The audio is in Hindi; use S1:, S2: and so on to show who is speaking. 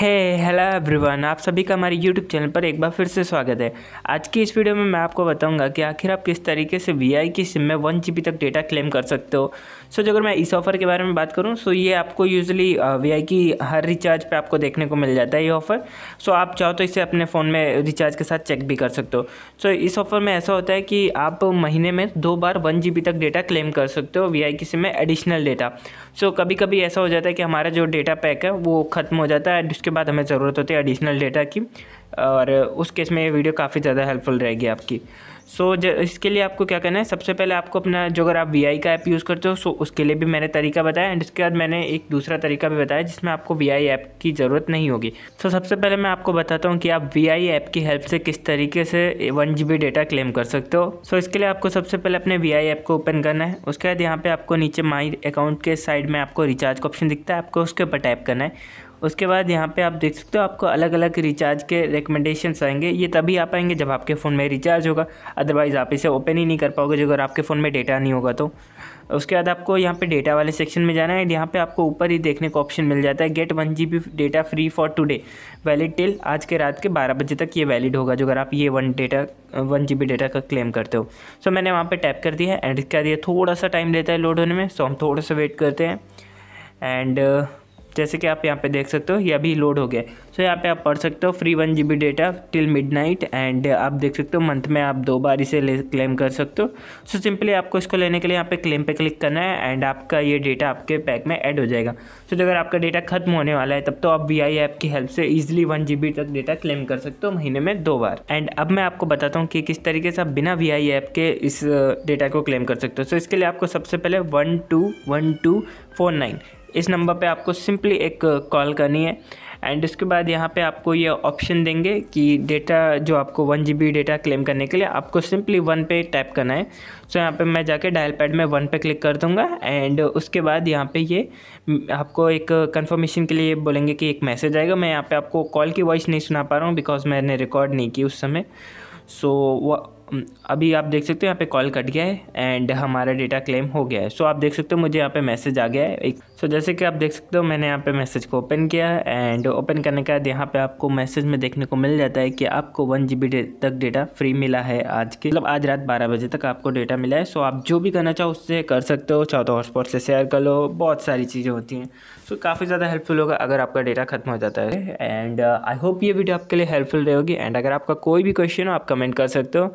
S1: हे हेलो एवरीवन आप सभी का हमारे यूट्यूब चैनल पर एक बार फिर से स्वागत है आज की इस वीडियो में मैं आपको बताऊंगा कि आखिर आप किस तरीके से वी की सिम में वन जी तक डेटा क्लेम कर सकते हो सो जो अगर मैं इस ऑफ़र के बारे में बात करूं सो ये आपको यूजली वी uh, की हर रिचार्ज पे आपको देखने को मिल जाता है ये ऑफ़र सो आप चाहो तो इसे अपने फ़ोन में रिचार्ज के साथ चेक भी कर सकते हो सो इस ऑफ़र में ऐसा होता है कि आप महीने में दो बार वन तक डेटा क्लेम कर सकते हो वी की सिम में एडिशनल डेटा सो कभी कभी ऐसा हो जाता है कि हमारा जो डेटा पैक है वो ख़त्म हो जाता है उसके बाद हमें ज़रूरत होती है एडिशनल डेटा की और उस केस में ये वीडियो काफ़ी ज़्यादा हेल्पफुल रहेगी आपकी सो so, इसके लिए आपको क्या करना है सबसे पहले आपको अपना जो अगर आप वी का ऐप यूज़ करते हो सो उसके लिए भी मैंने तरीका बताया एंड इसके बाद मैंने एक दूसरा तरीका भी बताया जिसमें आपको वी ऐप की ज़रूरत नहीं होगी सो so, सबसे पहले मैं आपको बताता हूँ कि आप वी ऐप की हेल्प से किस तरीके से वन जी डेटा क्लेम कर सकते हो सो so, इसके लिए आपको सबसे पहले अपने वी ऐप को ओपन करना है उसके बाद यहाँ पर आपको नीचे माई अकाउंट के साइड में आपको रिचार्ज का ऑप्शन दिखता है आपको उसके ऊपर टाइप करना है उसके बाद यहाँ पे आप देख सकते हो आपको अलग अलग रिचार्ज के रिकमेंडेशन आएंगे ये तभी आ पाएंगे जब आपके फ़ोन में रिचार्ज होगा अदरवाइज़ आप इसे ओपन ही नहीं कर पाओगे अगर आपके फ़ोन में डेटा नहीं होगा तो उसके बाद आपको यहाँ पे डेटा वाले सेक्शन में जाना है एंड यहाँ पे आपको ऊपर ही देखने का ऑप्शन मिल जाता है get one G B data free for today valid till आज के रात के बारह बजे तक ये वैलिड होगा जो अगर आप ये one data one G B data का क्लेम करते हो सो मैंने वहाँ पर टैप कर दिया है एंड क्या दिया थोड़ा सा टाइम लेता है लोड होने में सो हम थोड़ा सा वेट करते हैं एंड जैसे कि आप यहाँ पे देख सकते हो ये अभी लोड हो गया सो यहाँ पे आप पढ़ सकते हो free one G data till midnight and आप देख सकते हो मंथ में आप दो बार इसे क्लेम कर सकते हो सो सिंपली आपको इसको लेने के लिए यहाँ पे क्लेम पे क्लिक करना है एंड आपका ये डेटा आपके पैक में ऐड हो जाएगा सो so, अगर आपका डेटा खत्म होने वाला है तब तो आप वी आई ऐप की हेल्प से ईजिली वन जी तक डेटा क्लेम कर सकते हो महीने में दो बार एंड अब मैं आपको बताता हूँ कि किस तरीके से आप बिना वी आई ऐप के इस डेटा को क्लेम कर सकते हो सो इसके लिए आपको सबसे पहले one two one two four nine इस नंबर पे आपको सिंपली एक कॉल करनी है एंड उसके बाद यहाँ पे आपको ये ऑप्शन देंगे कि डेटा जो आपको वन जी डेटा क्लेम करने के लिए आपको सिंपली वन पे टैप करना है सो so, यहाँ पे मैं जाके डायल पैड में वन पे क्लिक कर दूँगा एंड उसके बाद यहाँ पे ये आपको एक कंफर्मेशन के लिए बोलेंगे कि एक मैसेज आएगा मैं यहाँ पे आपको कॉल की वॉइस नहीं सुना पा रहा हूँ बिकॉज मैंने रिकॉर्ड नहीं की उस समय सो so, अभी आप देख सकते हो यहाँ पे कॉल कट गया है एंड हमारा डेटा क्लेम हो गया है सो so, आप देख सकते हो मुझे यहाँ पे मैसेज आ गया है एक सो so, जैसे कि आप देख सकते हो मैंने यहाँ पे मैसेज को ओपन किया एंड ओपन करने के बाद यहाँ पे आपको मैसेज में देखने को मिल जाता है कि आपको वन जी बी तक डेटा फ्री मिला है आज के मतलब आज रात बारह बजे तक आपको डेटा मिला है सो so, आप जो भी करना चाहो उससे कर सकते हो चाहो तो हॉटस्पॉट से शेयर कर लो बहुत सारी चीज़ें होती हैं सो so, काफ़ी ज़्यादा हेल्पफुल होगा अगर आपका डेटा खत्म हो जाता है एंड आई होप ये वीडियो आपके लिए हेल्पफुल रहेगी एंड अगर आपका कोई भी क्वेश्चन हो आप कमेंट कर सकते हो